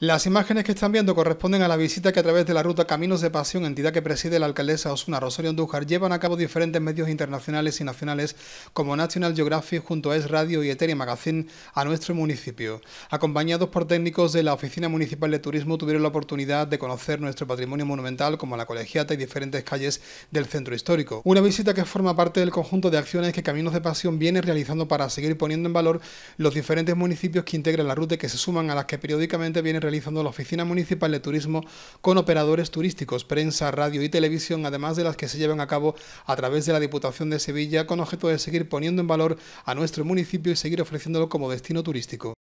Las imágenes que están viendo corresponden a la visita que a través de la ruta Caminos de Pasión, entidad que preside la alcaldesa Osuna Rosario Andújar, llevan a cabo diferentes medios internacionales y nacionales como National Geographic junto a Es Radio y Eteria Magazine a nuestro municipio. Acompañados por técnicos de la Oficina Municipal de Turismo tuvieron la oportunidad de conocer nuestro patrimonio monumental como la colegiata y diferentes calles del centro histórico. Una visita que forma parte del conjunto de acciones que Caminos de Pasión viene realizando para seguir poniendo en valor los diferentes municipios que integran la ruta y que se suman a las que periódicamente viene realizando la Oficina Municipal de Turismo con operadores turísticos, prensa, radio y televisión, además de las que se llevan a cabo a través de la Diputación de Sevilla con objeto de seguir poniendo en valor a nuestro municipio y seguir ofreciéndolo como destino turístico.